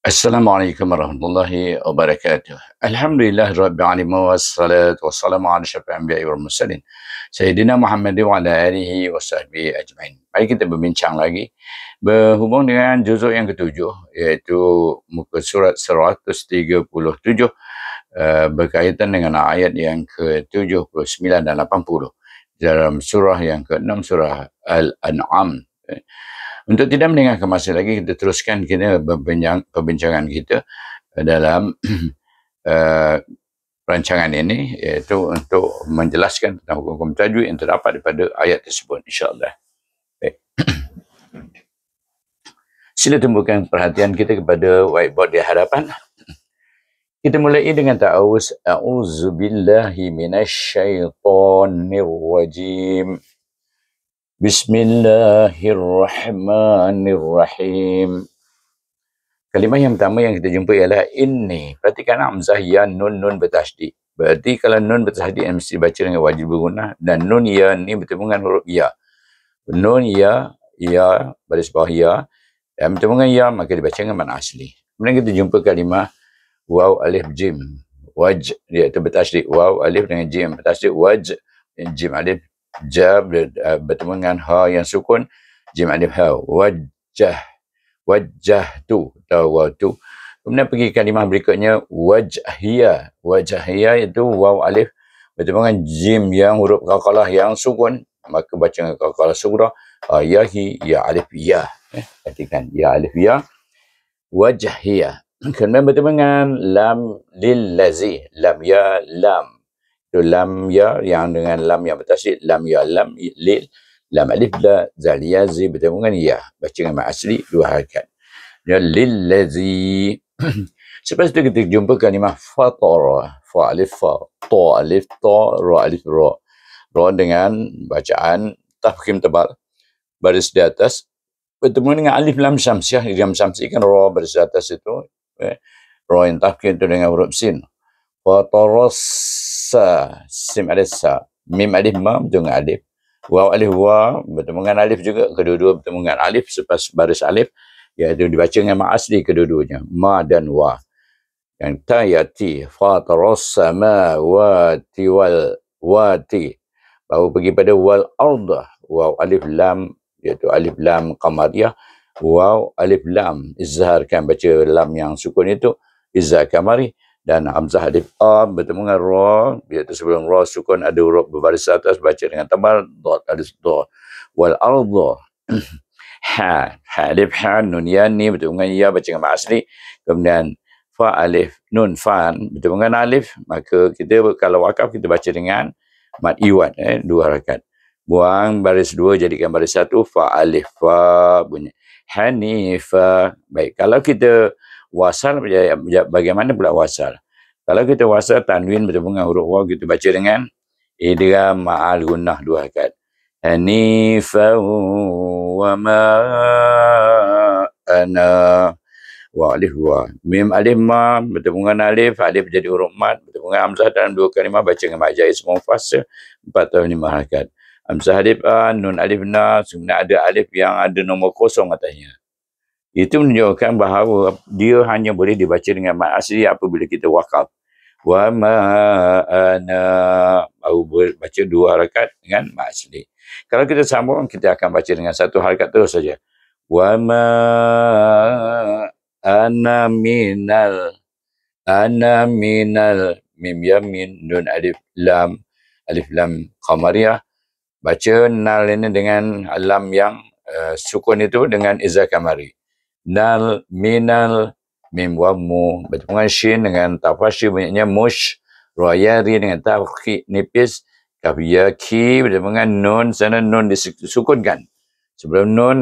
Assalamualaikum warahmatullahi wabarakatuh. الله وبركاته الحمد لله رب العالمين والصلاة والسلام على شفاء الأنبياء والمرسلين سيدنا محمد وعلى آله وصحبه Mari kita berbincang lagi berhubung dengan juzuk yang ketujuh iaitu muka surat 137 uh, eh, berkaitan dengan ayat yang ke-79 dan 80 dalam surah yang ke-6 surah Al-An'am. Untuk tidak meninggalkan masa lagi, kita teruskan kita perbincangan kita eh, dalam uh, rancangan ini iaitu untuk menjelaskan tentang hukum-hukum tajwid yang terdapat daripada ayat tersebut insyaAllah. Baik. Sila tumbuhkan perhatian kita kepada whiteboard di hadapan. Kita mulai dengan ta'awuz. A'udzubillahiminasyaitonirrajim. Bismillahirrahmanirrahim. Kalimah yang pertama yang kita jumpa ialah ini. Perhatikan Amzah ya nun nun bertasdi. Berarti kalau nun bertasdi yang mesti baca dengan wajib berguna. Dan nun ya ni bertemu dengan huruf ya. Nun ya, ya, baris bawah ya. Yang bertemu dengan ya, maka dibaca dengan mana asli. Kemudian kita jumpa kalimah waw alif jim. Waj, iaitu bertasdi. Waw alif dengan jim. Bertasdi waj, jim alif jar eh, bertemu dengan ha yang sukun jim alif ha wajah wajah tu tawa tu kemudian pergi kalimah berikutnya wajahia wajahia itu waw alif bertemu dengan jim yang huruf qaqalah yang sukun maka baca dengan qaqalah surah ha, yahi ya alif ya eh ya alif ya wajahia kemudian bertemu dengan lam lil lazi lam ya lam lam ya yang dengan lam yang bertasrif lam ya lam lil lam alif la zal ya zi bertemu dengan ya baca dengan mak asli dua harakat ya lil lazi selepas itu kita jumpa kalimah fatara fa alif fa ta alif ta ra alif ra ra dengan bacaan tafkim tebal baris di atas bertemu dengan alif lam syamsiah lam syamsi kan ra baris di atas itu eh, ra yang tafkim itu dengan huruf sin fatara sa sim alif sa mim alif mam dengan alif waw alif waw bertemu dengan alif juga kedua-dua bertemu dengan alif selepas baris alif iaitu ya, dibaca dengan mak asli kedua-duanya ma dan wa yang ta yati fatros sama wa wati wal wati baru pergi pada wal arda waw alif lam iaitu alif lam qamariyah waw alif lam izharkan baca lam yang sukun itu izhar qamariyah dan Hamzah Alif A bertemu dengan Ra dia sebelum Ra sukun ada huruf berbaris atas baca dengan tebal dot ada do wal ardo ha ha alif ha nun ya ni bertemu dengan ya baca dengan asli kemudian fa alif nun fan bertemu dengan alif maka kita kalau wakaf kita baca dengan mad iwan eh dua rakaat. buang baris dua jadikan baris satu fa alif fa bunyi hanifa baik kalau kita wasal ya, ya, ya, bagaimana pula wasal kalau kita wasal tanwin bertemu dengan huruf waw kita baca dengan idgham ma'al gunnah dua akad hanifaw wa ma ana wa alif wa mim alif ma bertemu dengan alif alif jadi huruf mat bertemu dengan hamzah dalam dua kalimah baca dengan majaz ismu fasa empat tahun lima akad hamzah alif a nun alif na sebenarnya ada alif yang ada nombor kosong katanya itu menunjukkan bahawa dia hanya boleh dibaca dengan mat asli apabila kita wakaf. Wa ma ana baru baca dua harakat dengan mat asli. Kalau kita sambung, kita akan baca dengan satu harakat terus saja. Wa ma ana minal ana minal mim yamin nun alif lam alif lam qamariyah baca nal ini dengan lam yang uh, sukun itu dengan izah kamari nal minal mim mu berhubungan syin dengan tafasi banyaknya mush ruayari dengan tafki nipis kafiya ki berhubungan nun sana nun disukunkan sebelum nun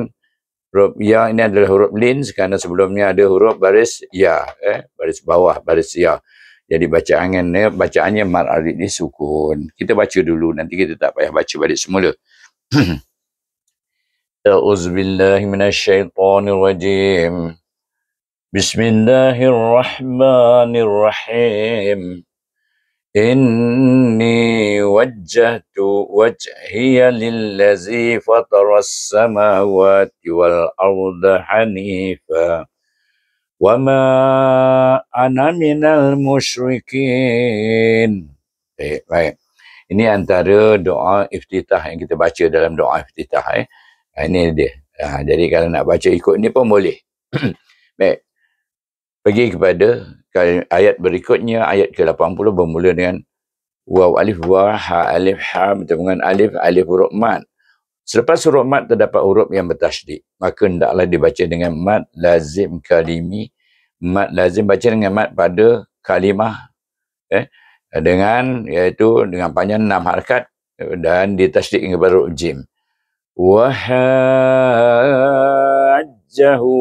huruf ya ini adalah huruf lin kerana sebelumnya ada huruf baris ya eh? baris bawah baris ya jadi bacaannya bacaannya mar arid disukun kita baca dulu nanti kita tak payah baca balik semula 哼哼。أعوذ بالله من الشيطان الرجيم بسم الله الرحمن الرحيم إني وجهت وجهي للذي فطر السماوات والأرض حنيفا وما أنا من المشركين baik, baik. Ini antara doa iftitah yang kita baca dalam doa iftitah eh. Ha, ini dia. Ha, jadi kalau nak baca ikut ni pun boleh. Baik. Pergi kepada ayat berikutnya, ayat ke-80 bermula dengan Waw alif wa ha alif ha dengan alif alif huruf mat. Selepas huruf mat terdapat huruf yang bertasydid. Maka hendaklah dibaca dengan mat lazim kalimi. Mat lazim baca dengan mat pada kalimah eh dengan iaitu dengan panjang enam harkat dan ditasydid dengan huruf jim wahajjahu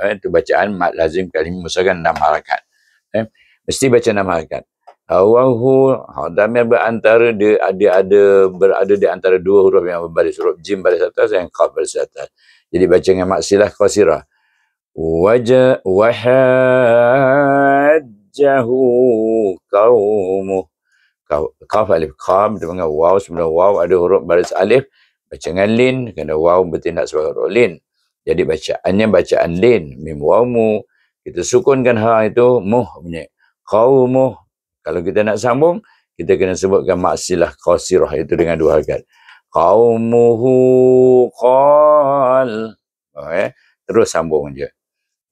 eh, itu bacaan mad lazim kalim musakan enam harakat eh, mesti baca enam harakat Allahu hadam berantara dia ada ada berada di antara dua huruf yang berbaris huruf jim baris atas yang kaf baris atas. Jadi baca dengan silah qasirah. Waja wahajahu kaumu kaf alif qam dengan waw sebelum waw ada huruf baris alif bacaan lin kerana waw bertindak sebagai huruf lin. Jadi bacaannya bacaan lin mim wawmu. Kita sukunkan ha itu muh punya. Qaumuh. Kalau kita nak sambung, kita kena sebutkan maksilah qasirah itu dengan dua harakat. Qaumuhu qal. Okay. Oh, eh, terus sambung je.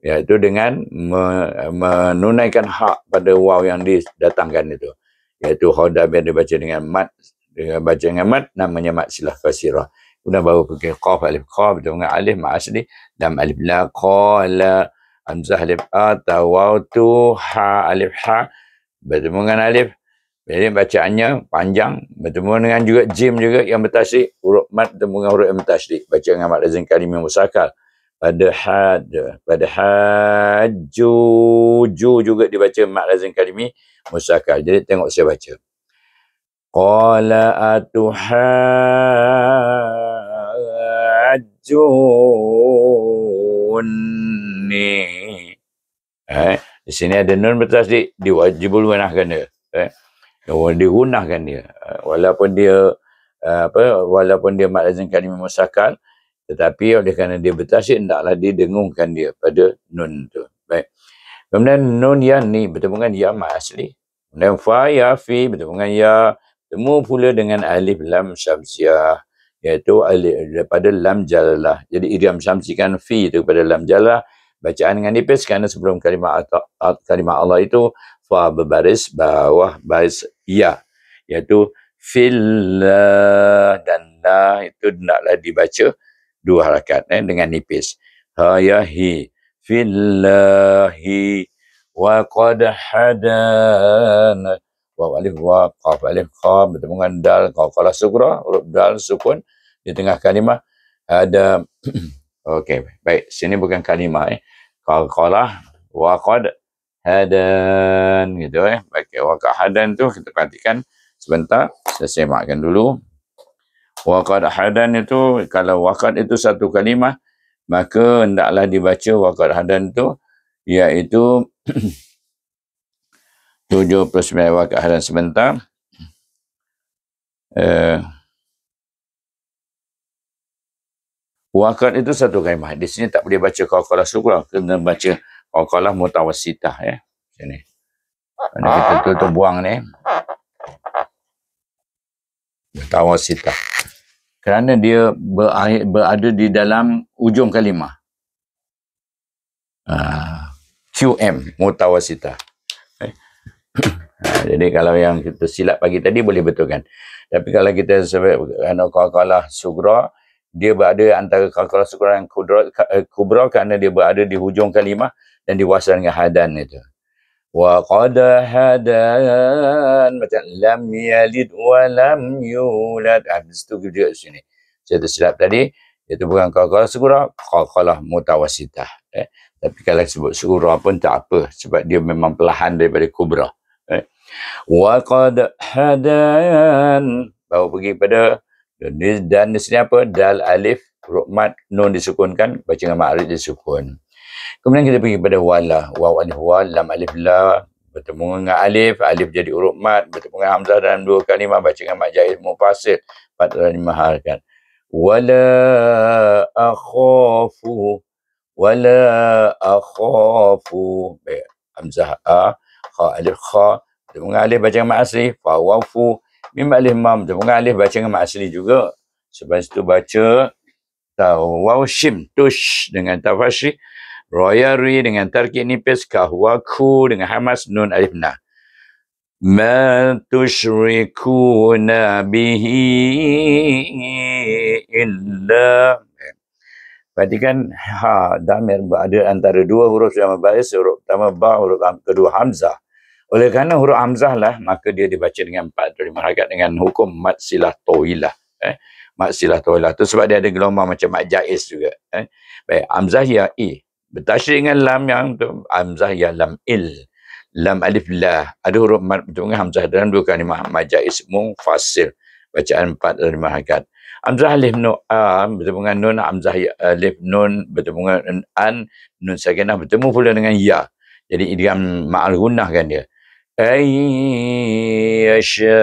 Iaitu dengan me, menunaikan hak pada waw yang didatangkan itu. Iaitu khodam yang dibaca dengan mat dengan baca dengan mat namanya mat silah kasirah guna bawa pergi qaf alif qaf dengan alif ma asli dam alif la la amzah alif a tawatu ha alif ha bertemu dengan alif jadi bacaannya panjang bertemu dengan juga jim juga yang bertasdik huruf mat bertemu dengan huruf yang bertasdik baca dengan mat lazim kalimah musakal pada had pada haju ju juga dibaca mat lazim kalimi musakal jadi tengok saya baca قال أتحاجوني eh, di sini ada nun bertasdik diwajibul gunahkan dia eh, diwajibul digunahkan dia eh, walaupun dia eh, apa walaupun dia mad lazim kalimah musakal tetapi oleh kerana dia bertasdik tidaklah didengungkan dia pada nun tu baik kemudian nun yang ni bertemu dengan ya asli kemudian fa ya fi bertemu dengan ya Temu pula dengan alif lam syamsiah iaitu alif daripada lam jalalah. Jadi idiom syamsi kan fi itu kepada lam jalalah bacaan dengan nipis kerana sebelum kalimah kalimah Allah itu fa berbaris bawah baris ya iaitu fillah dan la itu hendaklah dibaca dua harakat eh, dengan nipis. Ha ya hi fillahi wa qad hadana Qaf alif wa qaf alif kha bertemu dengan dal qaf qala sukra huruf dal sukun di tengah kalimah ada okey baik sini bukan kalimah eh qaf qala wa qad hadan gitu eh baik eh, wa qad hadan tu kita perhatikan sebentar saya semakkan dulu wa qad hadan itu kalau wa qad itu satu kalimah maka hendaklah dibaca wa qad hadan tu iaitu 79 wakil ahlan sebentar. Uh, eh, wakil itu satu kaimah. Di sini tak boleh baca kawakalah sukrah. Kena baca kawakalah mutawasitah. Ya. ini ni. kita tu, ah. tu buang ni. Mutawasitah. Kerana dia berakhir, berada di dalam ujung kalimah. Uh, ah, QM, mutawasitah. Ha, jadi kalau yang kita silap pagi tadi boleh betulkan. Tapi kalau kita sebab kerana kuala sugra, dia berada antara kuala sugra dan kudra, eh, kubra kerana dia berada di hujung kalimah dan diwasan dengan hadan itu. Wa qada hadan macam lam yalid wa lam yulad. Ah, itu juga di sini. Saya tersilap tadi. Itu bukan kuala sugra, kuala mutawasitah. Eh? Tapi kalau sebut sugra pun tak apa. Sebab dia memang perlahan daripada kubra. Waqad hadayan. Bawa pergi pada dan di, dan sini apa? Dal alif rukmat nun disukunkan. Baca dengan ma'arif disukun. Kemudian kita pergi pada wala. Waw alif wal. Lam alif la. Bertemu dengan alif. Alif jadi urukmat. Bertemu dengan hamzah dalam dua kalimah. Baca dengan ma'jahil mufasir. Patra lima harkan. Wala akhafu. Wala akhafu. Hamzah A kha alif kha dengan alif baca dengan asli fa wafu mim alif mam dengan alif baca dengan asli juga sebab itu baca tawaw shim tush dengan tafashi royari dengan tarkin nipis kahwaku dengan hamas nun alif nah ma tushrikuna bihi illa Perhatikan ha damir berada antara dua huruf yang berbaris huruf pertama ba huruf kedua hamzah. Oleh kerana huruf hamzah lah maka dia dibaca dengan empat dari lima dengan hukum mat silah tawilah. Eh. Mat silah tawilah tu sebab dia ada gelombang macam mat jaiz juga. Eh. Baik hamzah ya i. Bertasyrik dengan lam yang tu hamzah ya lam il. Lam alif lah. Ada huruf mat betul hamzah dalam dua kalimah mat jaiz mufassil. Bacaan empat dari lima Amzah alif nun am bertemu dengan nun amzah alif nun bertemu dengan an nun sakinah bertemu pula dengan ya. Jadi idgham ma'al gunnah kan dia. Ay yasha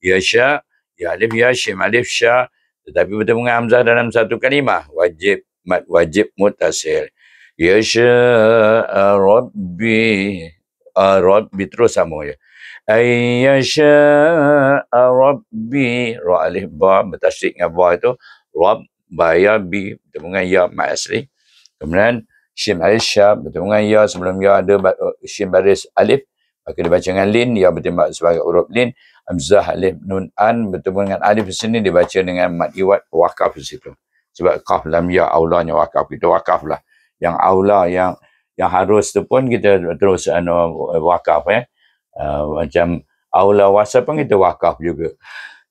yasha ya alif ya syim alif sya tetapi bertemu dengan amzah dalam satu kalimah wajib mat wajib mutasil. Yasha rabbi rabbi terus sama ya ayyasha rabbi ra alif ba bertasdid dengan ba itu rab baya bi bertemu dengan ya mai asli kemudian shin alif sha bertemu dengan ya sebelum ya ada shin baris alif maka dibaca dengan lin ya bertemu sebagai huruf lin amzah alif nun an bertemu dengan alif sini dibaca dengan Mat iwat Wakaf di situ sebab qaf lam ya aulanya Wakaf itu Wakaf lah yang aula yang yang harus tu pun kita terus anu waqaf eh uh, macam aula WhatsApp pun kita wakaf juga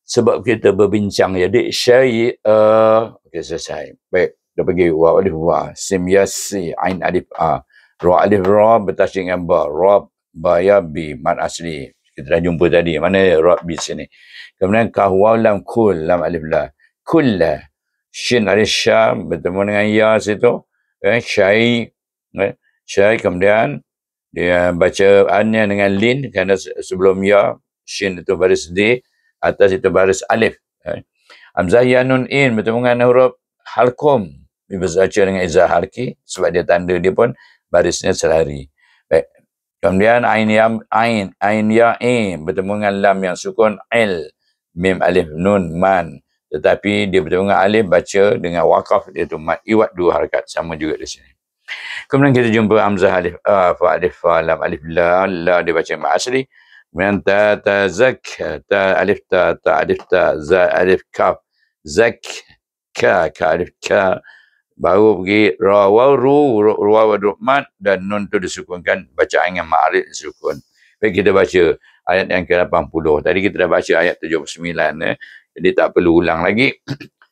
sebab kita berbincang jadi syai uh, ah, okey selesai baik dia pergi wa alif wa sim yasi ain alif a ro alif ro bertasing dengan ba ro ba ya bi mad asli kita dah jumpa tadi mana ro bi sini kemudian kah wa lam kul lam alif la kul shin alif sya bertemu dengan ya situ eh syai eh, syai kemudian dia baca Anya dengan Lin kerana sebelum Ya Shin itu baris D atas itu baris Alif eh. Hamzah Ya Nun In bertemu dengan huruf Halkum dibaca dengan izah Harki sebab dia tanda dia pun barisnya selari Baik. kemudian Ain Ya Ain Ain Ya In bertemu dengan Lam yang sukun Il Mim Alif Nun Man tetapi dia bertemu dengan Alif baca dengan wakaf dia tu Iwat dua harikat sama juga di sini Kemudian kita jumpa Amzah Alif A, uh, Fa Alif Fa Lam Alif La, La dia baca Imam asli. Kemudian Ta Ta Zak, Ta Alif Ta, Ta Alif Ta, Za Alif Kaf, Zak, Ka, Ka Alif Ka. Baru pergi Ra Wa Ru, Ra Wa Ru'mat dan Nun tu disukunkan bacaan yang ma'arif disukun. Baik kita baca ayat yang ke-80. Tadi kita dah baca ayat 79. Eh. Jadi tak perlu ulang lagi.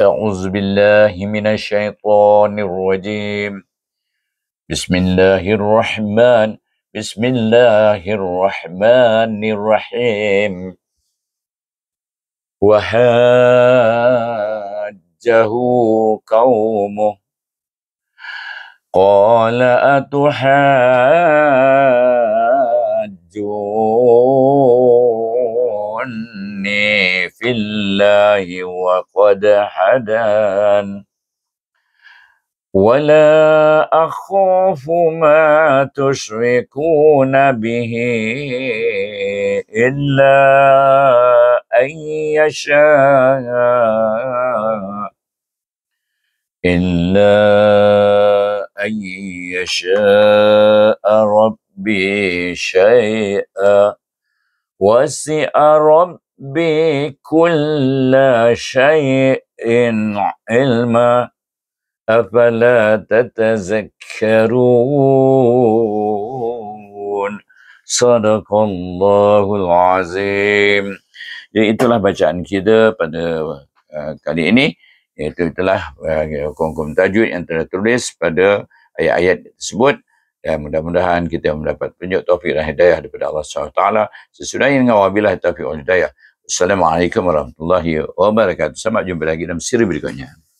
أعوذ بالله من الشيطان الرجيم بسم الله الرحمن بسم الله الرحمن الرحيم وحاجه قومه قال أتحاجوني في الله وقد حدان ولا أخاف ما تشركون به إلا أن يشاء إلا أن يشاء ربي شيئا وسع ربي بكل شيء علما افلا تتذكرون صدق الله العظيم ya, itulah bacaan kita pada eh, kali ini iaitu itulah eh, hukum-hukum tajwid yang telah tertulis pada ayat-ayat tersebut -ayat Ya, mudah-mudahan kita mendapat penyok taufik dan hidayah daripada Allah SWT. ini dengan wabilah taufik dan hidayah. Assalamualaikum warahmatullahi wabarakatuh. Sampai jumpa lagi dalam siri berikutnya.